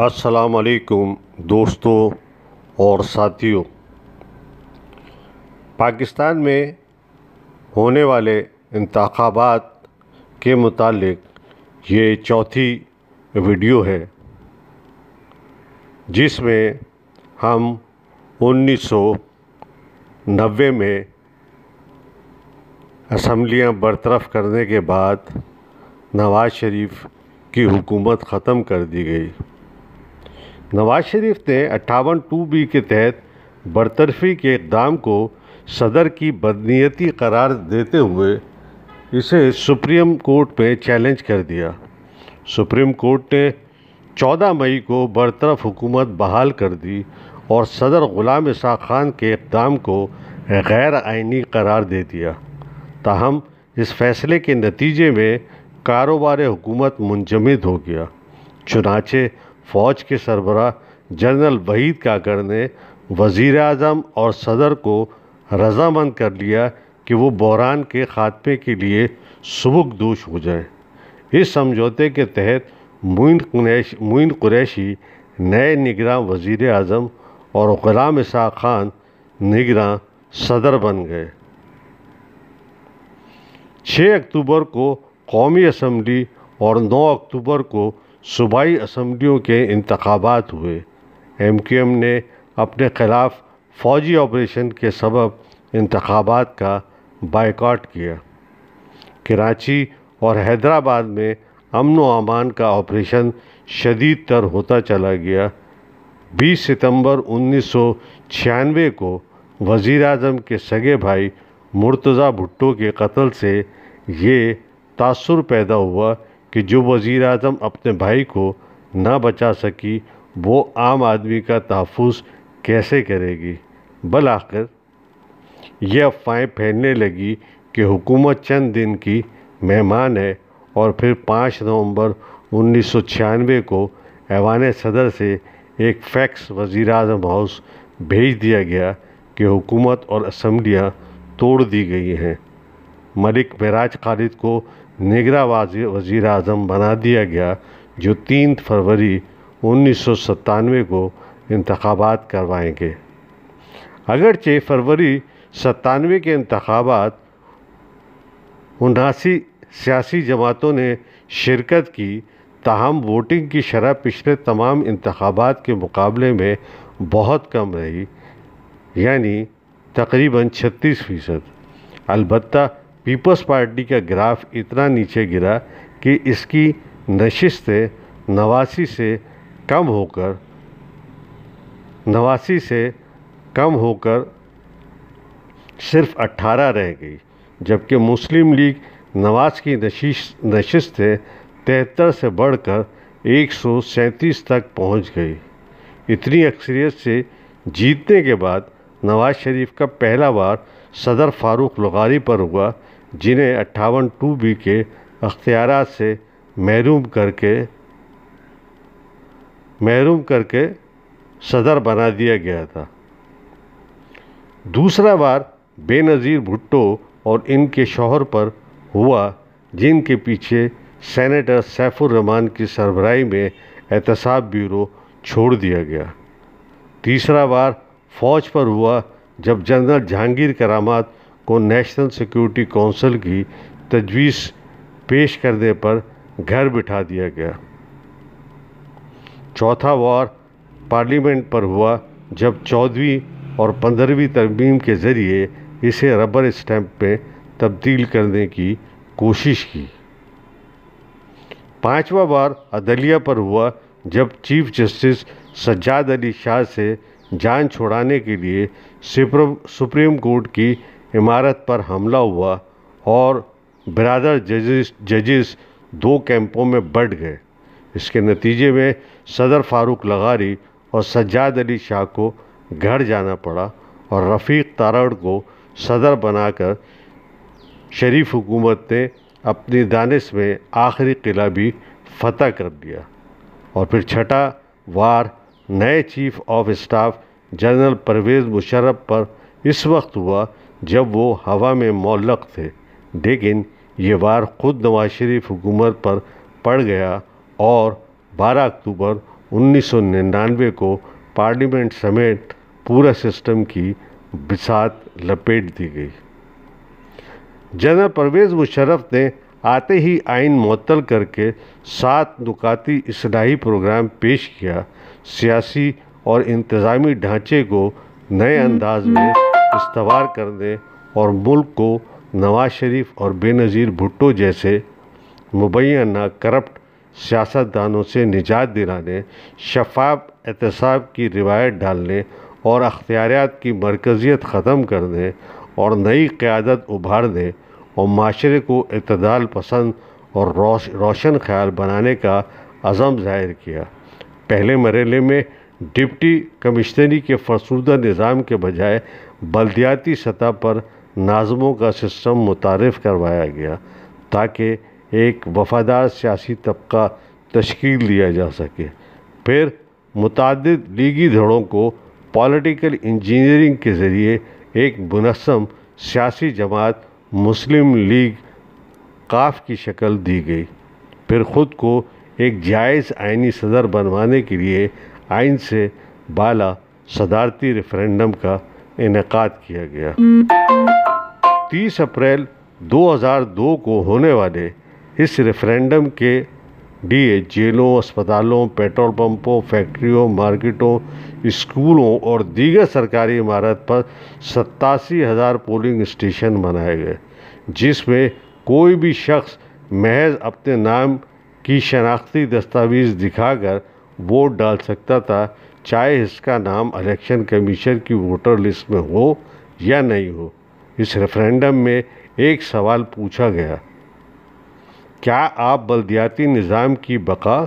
अस्सलाम वालेकुम दोस्तों और साथियों पाकिस्तान में होने वाले इंतबात के मुतालिक ये चौथी वीडियो है जिसमें हम 1990 में असम्बलियाँ बरतरफ करने के बाद नवाज़ शरीफ की हुकूमत ख़त्म कर दी गई नवाज शरीफ ने अट्ठावन टू बी के तहत बरतरफी के इकदाम को सदर की बदनीयती करार देते हुए इसे सुप्रीम कोर्ट में चैलेंज कर दिया सुप्रीम कोर्ट ने 14 मई को बरतरफ हुकूमत बहाल कर दी और सदर ग़ुलाम इसा खान के इकदाम को गैर आइनी करार दे दिया ताहम इस फैसले के नतीजे में कारोबार हुकूमत मुंजमद हो गया चुनाचे फ़ौज के सरबरा जनरल वहीद काकर ने वज़ीर अजम और सदर को रजामंद कर लिया कि वो बहरान के ख़ात्मे के लिए सबकदोश हो जाए इस समझौते के तहत मुइन कुरैश मुइन कुरैशी नए निगरान वजीर अजम और ग़ुलाम इसाक खान निगरान सदर बन गए 6 अक्टूबर को कौमी असम्बली और 9 अक्टूबर को सूबाई असम्बलियों के इंतबात हुए एम क्यू एम ने अपने ख़िलाफ़ फ़ौजी ऑपरेशन के सबब इंतबात का बाइकॉट किया कराची और हैदराबाद में अमन व अमान का ऑपरेशन शदीद तर होता चला गया 20 सितंबर 1996 को वज़ी अजम के सगे भाई मुर्तज़ा भुट्टो के कत्ल से ये तासर पैदा हुआ कि जो वज़ी अजम अपने भाई को ना बचा सकी वो आम आदमी का तहफ़ कैसे करेगी बल आखिर ये अफवाहें फैलने लगी कि हुकूमत चंद दिन की मेहमान है और फिर 5 नवंबर उन्नीस को ऐवान सदर से एक फैक्स वज़ी अजम हाउस भेज दिया गया कि हुकूमत और असम्बलियाँ तोड़ दी गई हैं मलिक महराज खालिद को निगरा वज़ी अजम बना दिया गया जो तीन फरवरी उन्नीस को इंतबात करवाएंगे अगरचे फरवरी सत्तानवे के इंतबात उनासी सियासी जमातों ने शिरकत की ताहम वोटिंग की शरह पिछले तमाम इंतबात के मुकाबले में बहुत कम रही यानी तकरीबन 36 फ़ीसद अलबत्ता पीपल्स पार्टी का ग्राफ इतना नीचे गिरा कि इसकी नशिस्तें नवासी से कम होकर नवासी से कम होकर सिर्फ 18 रह गई जबकि मुस्लिम लीग नवाज की नशिश नशिस्तें तिहत्तर से बढ़कर एक तक पहुंच गई इतनी अक्सरियत से जीतने के बाद नवाज शरीफ का पहला बार सदर फारूक लगारी पर हुआ जिन्हें अट्ठावन टू बी के अख्तियार से महरूम करके महरूम करके सदर बना दिया गया था दूसरा बार बेनज़ीर भुट्टो और इनके शौहर पर हुआ जिनके पीछे सेनेटर सैफुररहमान की सरबराही में एहतसाब ब्यूरो छोड़ दिया गया तीसरा बार फौज पर हुआ जब जनरल जहांगीर करामात को नेशनल सिक्योरिटी काउंसिल की तजवीज़ पेश करने पर घर बिठा दिया गया चौथा वार पार्लियामेंट पर हुआ जब चौदहवीं और पंद्रहवीं तरमीम के ज़रिए इसे रबर स्टैम्प में तब्दील करने की कोशिश की पांचवा बार अदलिया पर हुआ जब चीफ जस्टिस सज्जाद अली शाह से जान छुड़ाने के लिए सुप्रीम कोर्ट की इमारत पर हमला हुआ और बरदर जजिस जजिस दो कैंपों में बढ़ गए इसके नतीजे में सदर फारूक लगारी और सज्जाद अली शाह को घर जाना पड़ा और रफ़ीक तारड़ को सदर बनाकर शरीफ हुकूमत ने अपनी दानिश में आखिरी किला भी फतह कर दिया और फिर छठा वार नए chief of staff general Parvez Musharraf पर इस वक्त हुआ जब वो हवा में मौलक थे लेकिन ये वार ख़ुद नवाज शरीफ हुकूमत पर पड़ गया और 12 अक्टूबर 1999 को पार्लियामेंट समेत पूरा सिस्टम की बिसात लपेट दी गई जनरल परवेज़ मुशरफ ने आते ही आइन मअतल करके सात नुकाती इसलाही प्रोग्राम पेश किया सियासी और इंतज़ामी ढांचे को नए हम्म। अंदाज में इस्तवार कर और मुल्क को नवाज शरीफ और बेनज़ीर भुट्टो जैसे मुबैना करप्ट सियासतदानों से निजात दिलाने शफाफ एहतसाब की रिवायत डालने और अख्तियारत की मरकज़ियत ख़त्म कर दें और नई क़्यादत उभार दें और माशरे को इतदाल पसंद और रोश रोशन ख्याल बनाने का अज़म ज़ाहिर किया पहले मरहले में डिप्टी कमिश्नरी के फरसूदा निज़ाम के बजाय बलदियाती सतह पर नाज़मों का सिस्टम मुतारफ़ करवाया गया ताकि एक वफ़ादार सियासी तबका तश्कील दिया जा सके फिर मुतद लीगी धड़ों को पॉलिटिकल इंजीनियरिंग के ज़रिए एक मुनसम सियासी जमात मुस्लिम लीग काफ की शक्ल दी गई फिर ख़ुद को एक जायज़ आइनी सदर बनवाने के लिए आइन से बाला सदारती रेफरेंडम का इनका किया गया 30 अप्रैल 2002 को होने वाले इस रेफरेंडम के लिए जेलों अस्पतालों पेट्रोल पंपों फैक्ट्रियों मार्केटों स्कूलों और दीगर सरकारी इमारत पर सत्तासी हज़ार पोलिंग स्टेशन बनाए गए जिसमें कोई भी शख्स महज अपने नाम की शनाख्ती दस्तावेज़ दिखाकर वोट डाल सकता था चाहे इसका नाम इलेक्शन कमीशन की वोटर लिस्ट में हो या नहीं हो इस रेफरेंडम में एक सवाल पूछा गया क्या आप बलदियाती निज़ाम की बका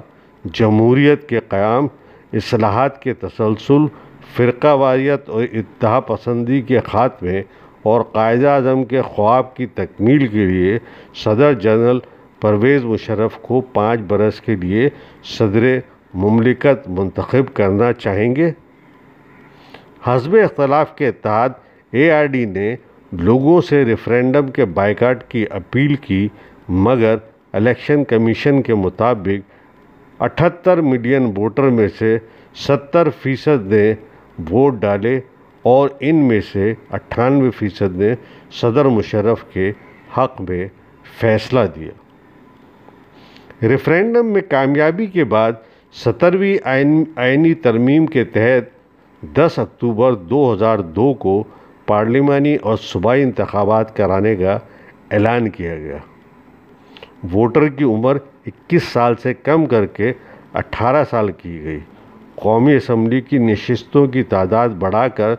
जमहूरीत के क़्याम असलाहत के तसलसल फ़िरका और इतहा पसंदी के ख़ात्मे और कायद अजम के ख्वाब की तकमील के लिए सदर जनरल परवेज़ मुशरफ को पाँच बरस के लिए सदर ममलिकत मंतखब करना चाहेंगे हजब अख्तलाफ के तहत ए आर डी ने लोगों से रेफरेंडम के बाइकाट की अपील की मगर इलेक्शन कमीशन के मुताबिक 78 मिलियन वोटर में से 70 फ़ीसद ने वोट डाले और इन में से अट्ठानवे फ़ीसद ने सदर मुशरफ के हक़ में फ़ैसला दिया रेफरेंडम में कामयाबी के बाद सत्तरवीं आयन, आयनी तरमीम के तहत 10 अक्टूबर 2002 को पार्लिमानी और सूबाई इंतबात कराने का ऐलान किया गया वोटर की उम्र 21 साल से कम करके 18 साल की गई कौमी असम्बली की नशस्तों की तादाद बढ़ाकर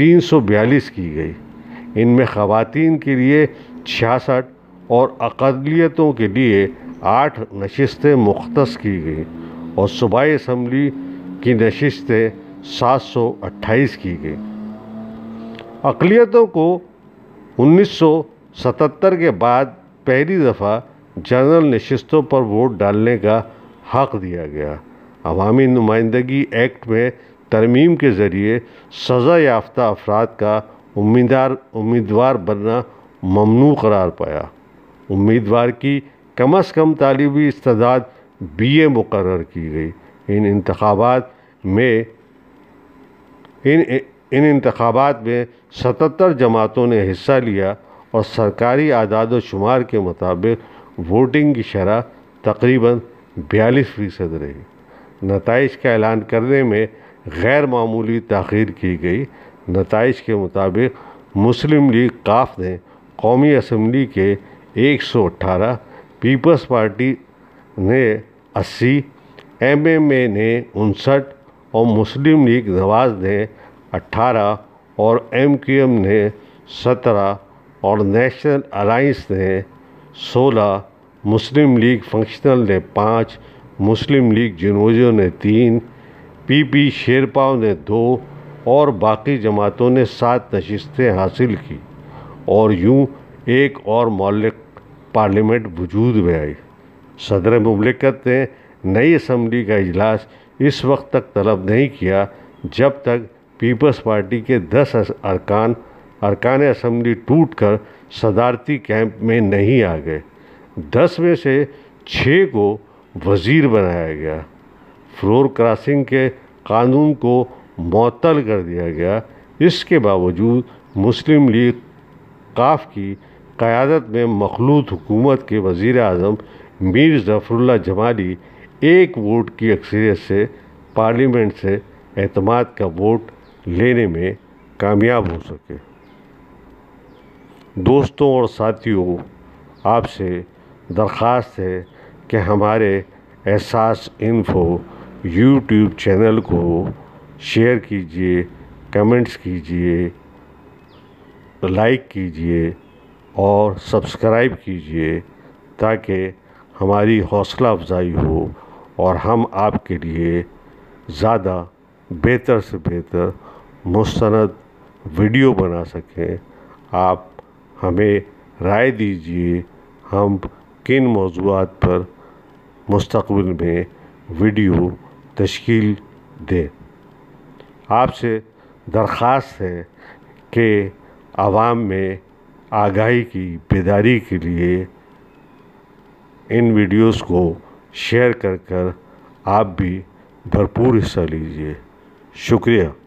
342 की गई इनमें ख़वातीन के लिए छियासठ और अकलीतों के लिए आठ नशस्तें मुख्त की गईं और सूबाई इसम्बली की नशस्तें 728 की गई अकलीतों को 1977 के बाद पहली दफ़ा जनरल नशस्तों पर वोट डालने का हक दिया गया अवामी नुमाइंदगी एक्ट में तरमीम के ज़रिए सज़ा याफ्ता अफराद का उम्मीदार उम्मीदवार बनना ममनू करार पाया उम्मीदवार की कम अज़ कम तालीबी इस्ताद बी ए मुकर की गई इन इंतबात में इन इन इंतबात में सतर जमातों ने हिस्सा लिया और सरकारी आदाद शुमार के मुताबिक वोटिंग की शरह तकरीबन बयालीस फ़ीसद रही नतज का ऐलान करने में गैर मामूली तखीर की गई नतज के मुताबिक मुस्लिम लीग काफ ने कौमी असम्बली के 118, पीपल्स पार्टी ने अस्सी एम एम ए ने उनसठ और मुस्लिम लीग नवाज ने अट्ठारह और एम क्यू एम ने सत्रह और नेशनल अलाइंस ने सोलह मुस्लिम लीग फंक्शनल ने पाँच मुस्लिम लीग जनोजों ने तीन पी पी शेरपाव ने दो और बाकी जमातों ने सात नशस्तें हासिल की और यूं एक और मौलिक पार्लियामेंट वजूद में आई सदर ममलिकत ने नई असम्बली का इजलास इस वक्त तक तलब नहीं किया जब तक पीपल्स पार्टी के दस अरकान अरकान असम्बली टूट कर सदारती कैंप में नहीं आ गए दस में से छः को वज़ीर बनाया गया फ्लोर क्रॉसिंग के कानून को मअतल कर दिया गया इसके बावजूद मुस्लिम लीग काफ की क़्यादत में मखलूत हुकूमत के वज़ी अजम मीर जफरुल्ला जमाली एक वोट की अक्सरियत से पार्लियामेंट से एतमाद का वोट लेने में कामयाब हो सके दोस्तों और साथियों आपसे दरख्वास्त है कि हमारे एहसास इन्फो यूट्यूब चैनल को शेयर कीजिए कमेंट्स कीजिए लाइक कीजिए और सब्सक्राइब कीजिए ताकि हमारी हौसला अफजाई हो और हम आपके लिए ज़्यादा बेहतर से बेहतर मुस्ंद वीडियो बना सकें आप हमें राय दीजिए हम किन मौजूद पर मुस्तबिल में वीडियो तश्ील दें आपसे दरख्वास्त है कि आवाम में आगाही की बेदारी के लिए इन वीडियोस को शेयर कर कर आप भी भरपूर हिस्सा लीजिए शुक्रिया